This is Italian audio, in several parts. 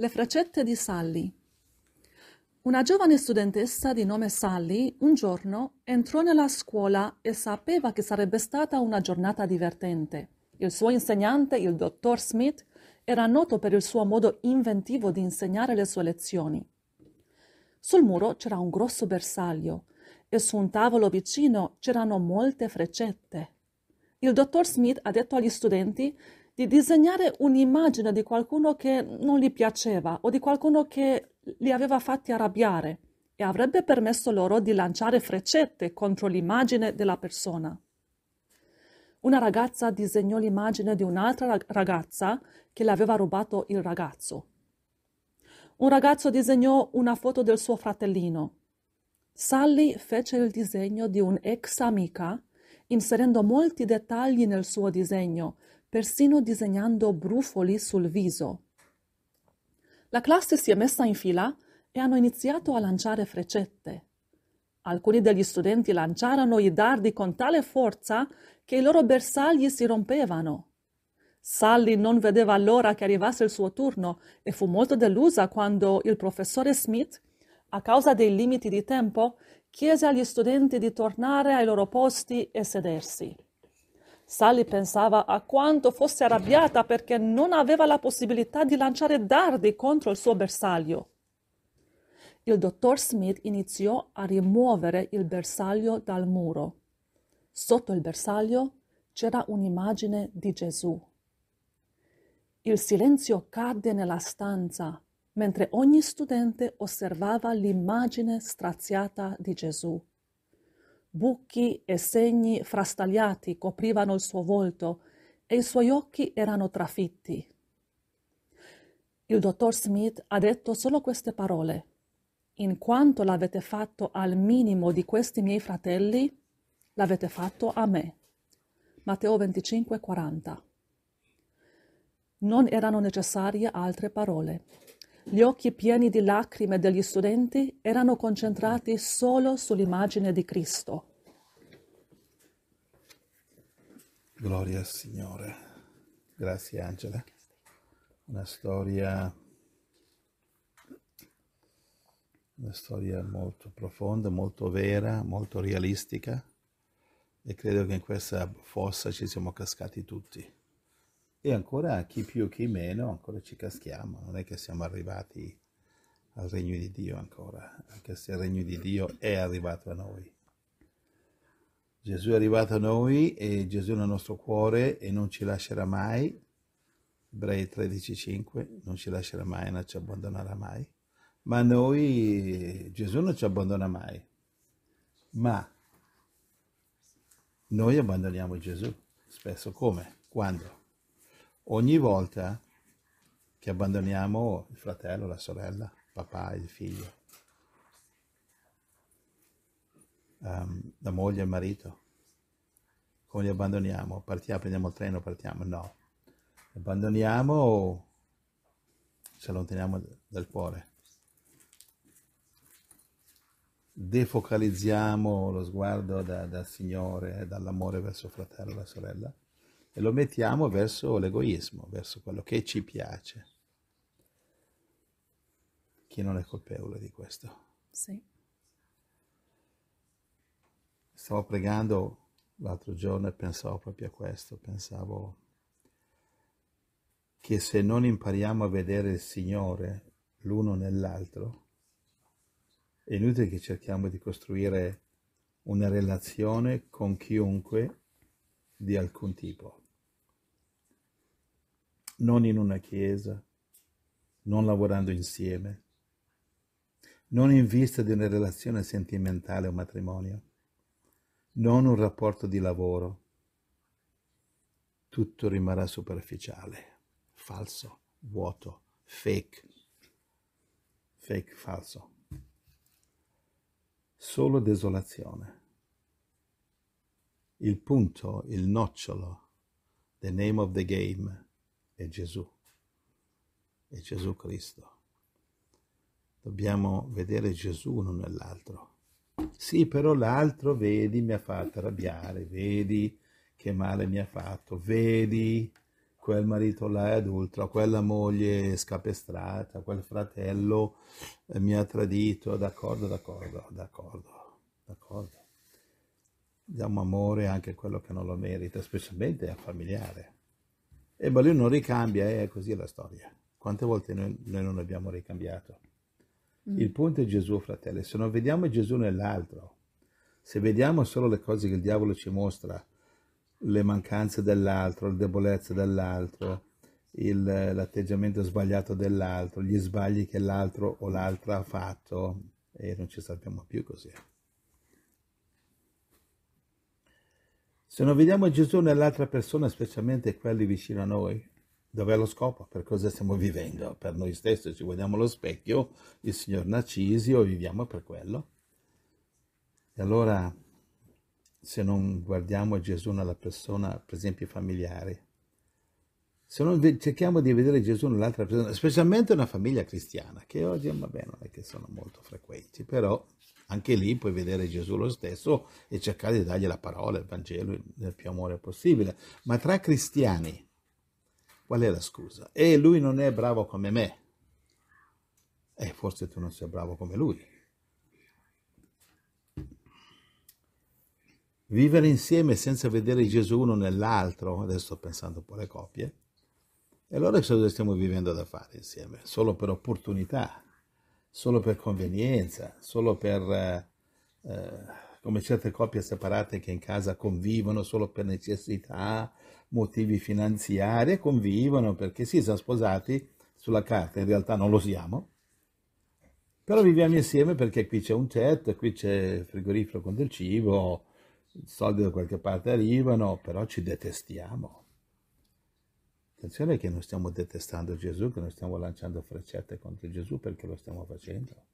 Le freccette di Sally. Una giovane studentessa di nome Sally un giorno entrò nella scuola e sapeva che sarebbe stata una giornata divertente. Il suo insegnante, il dottor Smith, era noto per il suo modo inventivo di insegnare le sue lezioni. Sul muro c'era un grosso bersaglio e su un tavolo vicino c'erano molte freccette. Il dottor Smith ha detto agli studenti di disegnare un'immagine di qualcuno che non gli piaceva o di qualcuno che li aveva fatti arrabbiare e avrebbe permesso loro di lanciare freccette contro l'immagine della persona. Una ragazza disegnò l'immagine di un'altra ragazza che le aveva rubato il ragazzo. Un ragazzo disegnò una foto del suo fratellino. Sally fece il disegno di un'ex amica, inserendo molti dettagli nel suo disegno persino disegnando brufoli sul viso. La classe si è messa in fila e hanno iniziato a lanciare freccette. Alcuni degli studenti lanciarono i dardi con tale forza che i loro bersagli si rompevano. Sally non vedeva l'ora che arrivasse il suo turno e fu molto delusa quando il professore Smith, a causa dei limiti di tempo, chiese agli studenti di tornare ai loro posti e sedersi. Sally pensava a quanto fosse arrabbiata perché non aveva la possibilità di lanciare dardi contro il suo bersaglio. Il dottor Smith iniziò a rimuovere il bersaglio dal muro. Sotto il bersaglio c'era un'immagine di Gesù. Il silenzio cadde nella stanza mentre ogni studente osservava l'immagine straziata di Gesù. Buchi e segni frastagliati coprivano il suo volto e i suoi occhi erano trafitti. Il dottor Smith ha detto solo queste parole. In quanto l'avete fatto al minimo di questi miei fratelli, l'avete fatto a me. Matteo 25, 40. Non erano necessarie altre parole. Gli occhi pieni di lacrime degli studenti erano concentrati solo sull'immagine di Cristo. Gloria al Signore. Grazie Angela. Una storia, una storia molto profonda, molto vera, molto realistica e credo che in questa fossa ci siamo cascati tutti. E ancora chi più chi meno, ancora ci caschiamo, non è che siamo arrivati al regno di Dio ancora, anche se il regno di Dio è arrivato a noi Gesù è arrivato a noi e Gesù è nel nostro cuore e non ci lascerà mai. Ebrei 13,5 non ci lascerà mai, non ci abbandonerà mai. Ma noi, Gesù non ci abbandona mai, ma noi abbandoniamo Gesù. Spesso come? Quando? Ogni volta che abbandoniamo il fratello, la sorella, il papà, il figlio. um, la moglie e il marito, come li abbandoniamo? Partiamo, prendiamo il treno, partiamo? No, abbandoniamo o ci allontaniamo dal cuore? Defocalizziamo lo sguardo da, dal Signore, dall'amore verso il fratello, la sorella, e lo mettiamo verso l'egoismo, verso quello che ci piace. Chi non è colpevole di questo? Sì. Stavo pregando l'altro giorno e pensavo proprio a questo, pensavo che se non impariamo a vedere il Signore l'uno nell'altro, è inutile che cerchiamo di costruire una relazione con chiunque di alcun tipo. Non in una chiesa, non lavorando insieme, non in vista di una relazione sentimentale o matrimonio non un rapporto di lavoro. Tutto rimarrà superficiale, falso, vuoto, fake, fake, falso. Solo desolazione. Il punto, il nocciolo, the name of the game è Gesù, è Gesù Cristo. Dobbiamo vedere Gesù uno nell'altro. Sì, però l'altro, vedi, mi ha fatto arrabbiare, vedi che male mi ha fatto, vedi quel marito là è adulto, quella moglie è scapestrata, quel fratello eh, mi ha tradito, d'accordo, d'accordo, d'accordo, d'accordo. Diamo amore anche a quello che non lo merita, specialmente al familiare. E ma lui non ricambia, eh, è eh, così è la storia. Quante volte noi, noi non abbiamo ricambiato? Il mm. punto è Gesù, fratelli. Se non vediamo Gesù nell'altro, se vediamo solo le cose che il diavolo ci mostra, le mancanze dell'altro, le debolezze dell'altro, il, l'atteggiamento sbagliato dell'altro, gli sbagli che l'altro o l'altra ha fatto, e non ci sappiamo più così. Se non vediamo Gesù nell'altra persona, specialmente quelli vicino a noi, Dov'è lo scopo? Per cosa stiamo vivendo? Per noi stessi, ci guardiamo allo specchio, il signor Narcisio, viviamo per quello. E allora, se non guardiamo Gesù nella persona, per esempio familiare, se non cerchiamo di vedere Gesù nell'altra persona, specialmente una famiglia cristiana, che oggi, vabbè, non è che sono molto frequenti, però anche lì puoi vedere Gesù lo stesso e cercare di dargli la parola, il Vangelo, nel più amore possibile. Ma tra cristiani, Qual è la scusa? E lui non è bravo come me. E forse tu non sei bravo come lui. Vivere insieme senza vedere Gesù uno nell'altro, adesso sto pensando un po' alle coppie, e allora cosa stiamo vivendo da fare insieme? Solo per opportunità, solo per convenienza, solo per... Eh, eh come certe coppie separate che in casa convivono solo per necessità, motivi finanziari e convivono perché sì, sono sposati sulla carta, in realtà non lo siamo, però viviamo insieme perché qui c'è un chat, qui c'è il frigorifero con del cibo, i soldi da qualche parte arrivano, però ci detestiamo. Attenzione che non stiamo detestando Gesù, che non stiamo lanciando freccette contro Gesù perché lo stiamo facendo.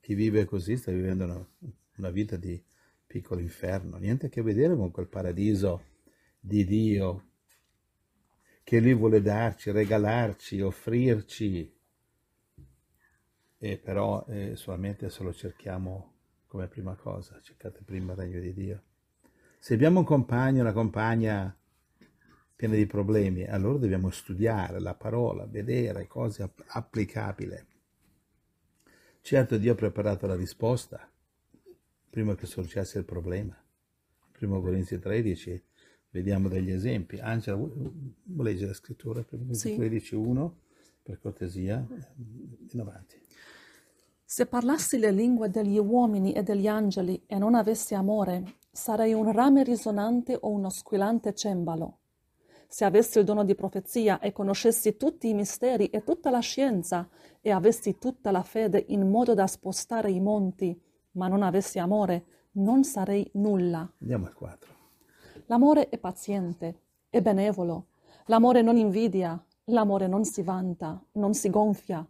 Chi vive così sta vivendo una, una vita di piccolo inferno, niente a che vedere con quel paradiso di Dio che Lui vuole darci, regalarci, offrirci. E però eh, solamente se lo cerchiamo come prima cosa, cercate prima il regno di Dio. Se abbiamo un compagno, una compagna piena di problemi, allora dobbiamo studiare la parola, vedere cose app- applicabili. Certo Dio ha preparato la risposta, prima che sorgesse il problema. Primo Corinzi 13, vediamo degli esempi. Angela, vuoi leggere la scrittura? Primo Corinzi sì. 13, 1, per cortesia, eh, in avanti. Se parlassi le lingue degli uomini e degli angeli e non avessi amore, sarei un rame risonante o uno squillante cembalo. Se avessi il dono di profezia e conoscessi tutti i misteri e tutta la scienza e avessi tutta la fede in modo da spostare i monti, ma non avessi amore, non sarei nulla. Andiamo al 4. L'amore è paziente, è benevolo. L'amore non invidia, l'amore non si vanta, non si gonfia,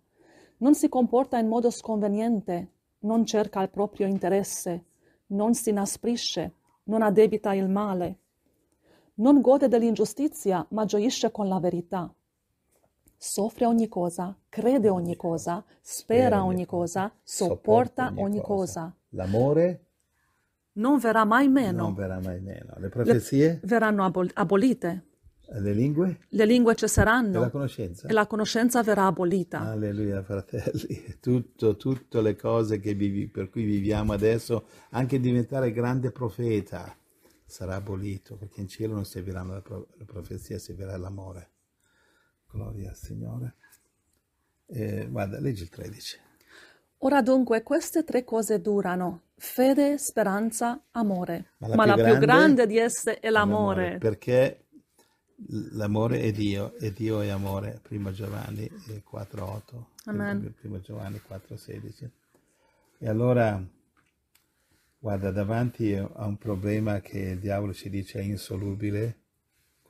non si comporta in modo sconveniente, non cerca il proprio interesse, non si inasprisce, non addebita il male. Non gode dell'ingiustizia, ma gioisce con la verità soffre ogni cosa, crede ogni cosa, spera ogni cosa, sopporta ogni cosa. L'amore non verrà mai meno. Non verrà mai meno. Le profezie Le, verranno abol- abolite. Le lingue? Le lingue cesseranno. E la conoscenza? E la conoscenza verrà abolita. Alleluia, fratelli. Tutto, tutte le cose vivi, per cui viviamo adesso, anche diventare grande profeta, sarà abolito, perché in cielo non serviranno la, pro- la profezia, servirà l'amore. Gloria al Signore. Eh, guarda, leggi il 13. Ora dunque queste tre cose durano, fede, speranza, amore. Ma la, Ma più, la grande più, grande di esse è l'amore. l'amore. Perché l'amore è Dio e Dio è amore. Primo Giovanni 4.8. Eh, Amen. Primo Giovanni 4.16. E allora, guarda, davanti a un problema che il diavolo ci dice è insolubile,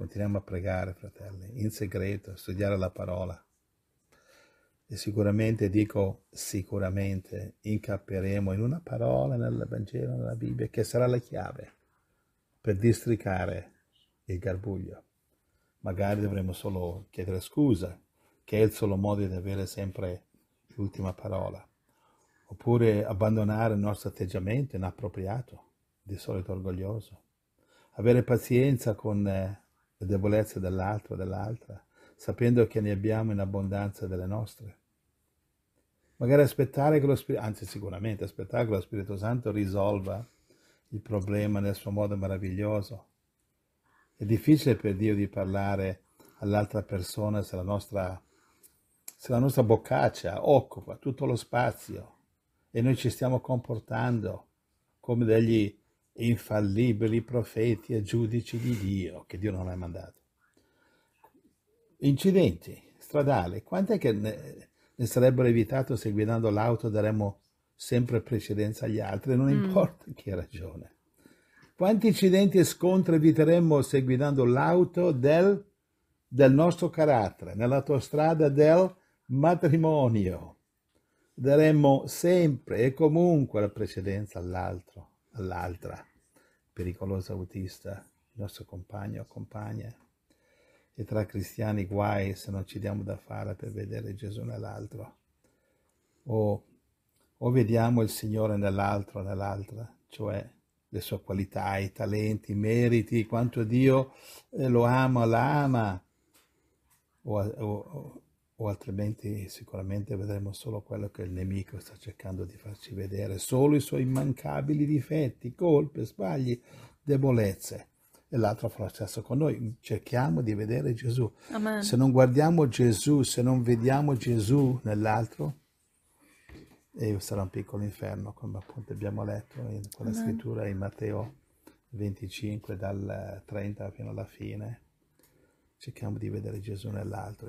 Continuiamo a pregare, fratelli, in segreto, a studiare la parola. E sicuramente, dico sicuramente, incapperemo in una parola nel Vangelo, nella Bibbia, che sarà la chiave per districare il garbuglio. Magari dovremo solo chiedere scusa, che è il solo modo di avere sempre l'ultima parola. Oppure abbandonare il nostro atteggiamento inappropriato, di solito orgoglioso. Avere pazienza con eh, le debolezze dell'altro, dell'altra, sapendo che ne abbiamo in abbondanza delle nostre. Magari aspettare che lo Spirito, anzi sicuramente aspettare che lo Spirito Santo risolva il problema nel suo modo meraviglioso. È difficile per Dio di parlare all'altra persona se la nostra, se la nostra boccaccia occupa tutto lo spazio e noi ci stiamo comportando come degli infallibili profeti e giudici di Dio che Dio non ha mandato. Incidenti stradali, quant'è che ne, ne sarebbero evitato se guidando l'auto daremmo sempre precedenza agli altri, non mm. importa chi ha ragione. Quanti incidenti e scontri eviteremmo se guidando l'auto del, del nostro carattere, nell'autostrada del matrimonio? Daremmo sempre e comunque la precedenza all'altro all'altra, pericoloso autista, il nostro compagno o compagna. E tra cristiani guai se non ci diamo da fare per vedere Gesù nell'altro. O, o vediamo il Signore nell'altro, nell'altra, cioè le sue qualità, i talenti, i meriti, quanto Dio eh, lo ama, la ama, o, o, o altrimenti sicuramente vedremo solo quello che il nemico sta cercando di farci vedere, solo i suoi immancabili difetti, colpe, sbagli, debolezze. E l'altro fa lo stesso con noi. Cerchiamo di vedere Gesù. Amen. Se non guardiamo Gesù, se non vediamo Gesù nell'altro, e sarà un piccolo inferno, come appunto abbiamo letto in quella Amen. scrittura in Matteo 25, dal 30 fino alla fine. Cerchiamo di vedere Gesù nell'altro.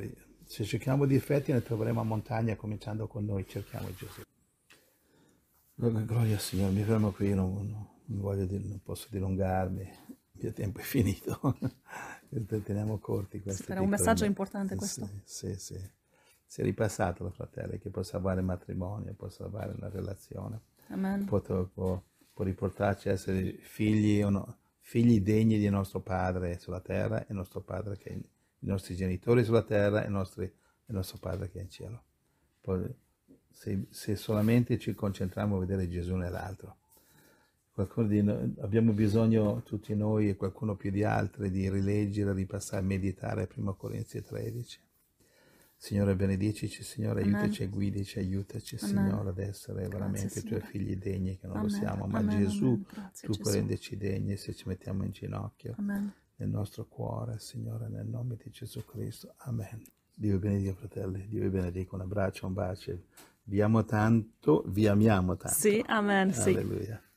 Se cerchiamo difetti ne troveremo a montagna, cominciando con noi, cerchiamo Gesù. Gloria al Signore, mi fermo qui, non, non, dire, non posso dilungarmi, il mio tempo è finito. Teniamo corti questo. Sarà un messaggio importante questo. Sì, sì, sì. Si è ripassato la fratelli che può salvare il matrimonio, può salvare una relazione. Può, può, può, riportarci a essere figli, no, figli degni di nostro Padre sulla terra e nostro Padre che è in i nostri genitori sulla terra e, il nostro Padre che è in cielo. Poi, se, se, solamente ci concentriamo a vedere Gesù nell'altro. Noi, abbiamo bisogno tutti noi e qualcuno più di altri di rileggere, ripassare, meditare 1 Corinzi 13. Signore benedicici, Signore Amen. aiutaci e guidici, aiutaci Amen. Signore ad essere Grazie, veramente i tuoi figli degni che non Amen. lo siamo, ma Gesù Grazie, tu Gesù. renderci degni se ci mettiamo in ginocchio. Amen nel nostro cuore, Signore, nel nome di Gesù Cristo. Amen. Dio vi benedica fratelli, Dio vi benedica, un abbraccio, un bacio. Vi amo tanto, vi amiamo tanto. Sì, amen, Alleluia. sì.